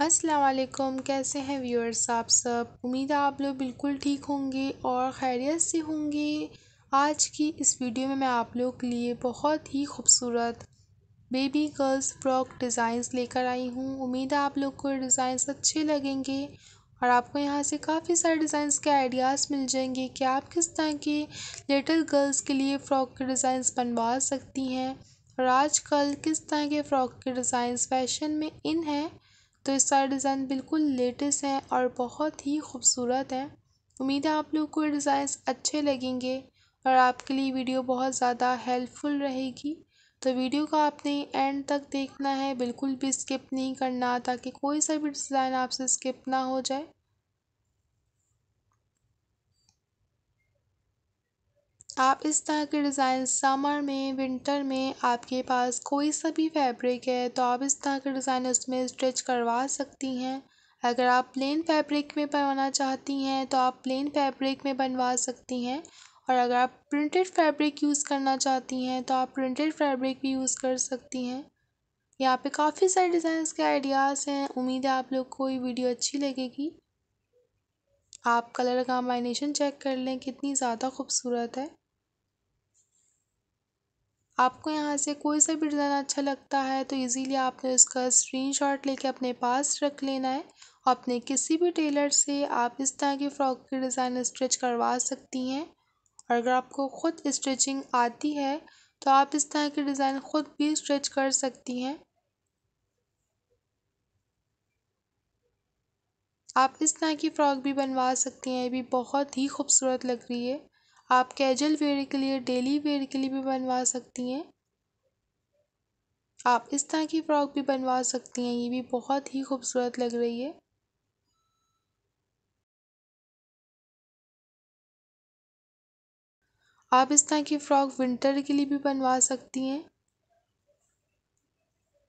वालेकुम कैसे हैं व्यूअर्स आप सब उम्मीद है आप लोग बिल्कुल ठीक होंगे और खैरियत से होंगे आज की इस वीडियो में मैं आप लोग के लिए बहुत ही खूबसूरत बेबी गर्ल्स फ्रॉक डिज़ाइंस लेकर आई हूँ उम्मीद है आप लोग को डिज़ाइंस अच्छे लगेंगे और आपको यहाँ से काफ़ी सारे डिज़ाइंस के आइडियाज़ मिल जाएंगे कि आप किस तरह के लिटिल गर्ल्स के लिए फ़्रॉक के डिज़ाइंस बनवा सकती हैं और आजकल किस तरह के फ़्रॉक के डिज़ाइंस फैशन में इन हैं तो इसका डिज़ाइन बिल्कुल लेटेस्ट है और बहुत ही खूबसूरत है उम्मीद है आप लोग को ये डिज़ाइंस अच्छे लगेंगे और आपके लिए वीडियो बहुत ज़्यादा हेल्पफुल रहेगी तो वीडियो का आपने एंड तक देखना है बिल्कुल भी स्किप नहीं करना ताकि कोई सा भी डिज़ाइन आपसे स्किप ना हो जाए आप इस तरह के डिज़ाइन समर में विंटर में आपके पास कोई सा भी फैब्रिक है तो आप इस तरह के डिज़ाइन उसमें स्टिच करवा सकती हैं अगर आप प्लेन फैब्रिक में बनवाना चाहती हैं तो आप प्लेन फैब्रिक में बनवा सकती हैं और अगर आप प्रिंटेड फैब्रिक यूज़ करना चाहती हैं तो आप प्रिंटेड फैब्रिक भी यूज़ कर सकती हैं यहाँ पे काफ़ी सारे डिज़ाइंस के आइडियाज़ हैं उम्मीद है आप लोग को ये वीडियो अच्छी लगेगी आप कलर कॉम्बाइनेशन चेक कर लें कितनी ज़्यादा खूबसूरत है आपको यहाँ से कोई सा भी डिज़ाइन अच्छा लगता है तो इजीली आपने इसका स्क्रीनशॉट लेके अपने पास रख लेना है अपने किसी भी टेलर से आप इस तरह की फ़्रॉक की डिज़ाइन स्ट्रेच करवा सकती हैं और अगर आपको ख़ुद स्ट्रेचिंग आती है तो आप इस तरह की डिज़ाइन ख़ुद भी स्ट्रेच कर सकती हैं आप इस तरह की फ़्रॉक भी बनवा सकती हैं ये भी बहुत ही खूबसूरत लग रही है आप कैजुअल वेयर के लिए डेली वेयर के लिए भी बनवा सकती हैं आप इस तरह की फ्रॉक भी बनवा सकती हैं ये भी बहुत ही खूबसूरत लग रही है आप इस तरह की फ़्रॉक विंटर के लिए भी बनवा सकती हैं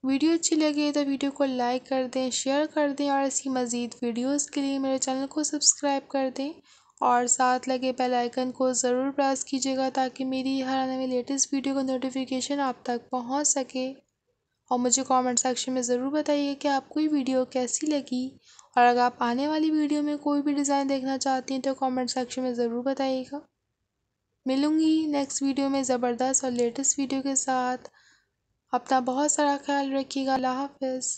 वीडियो अच्छी लगे तो वीडियो को लाइक कर दें शेयर कर दें और ऐसी मज़ीद वीडियोस के लिए मेरे चैनल को सब्सक्राइब कर दें और साथ लगे बेल आइकन को ज़रूर प्रेस कीजिएगा ताकि मेरी हर आने वाली लेटेस्ट वीडियो का नोटिफिकेशन आप तक पहुंच सके और मुझे कमेंट सेक्शन में ज़रूर बताइए कि आपको ये वीडियो कैसी लगी और अगर आप आने वाली वीडियो में कोई भी डिज़ाइन देखना चाहती हैं तो कमेंट सेक्शन में ज़रूर बताइएगा मिलूँगी नेक्स्ट वीडियो में ज़बरदस्त और लेटेस्ट वीडियो के साथ अपना बहुत सारा ख्याल रखिएगा अल्लाह हाफिज़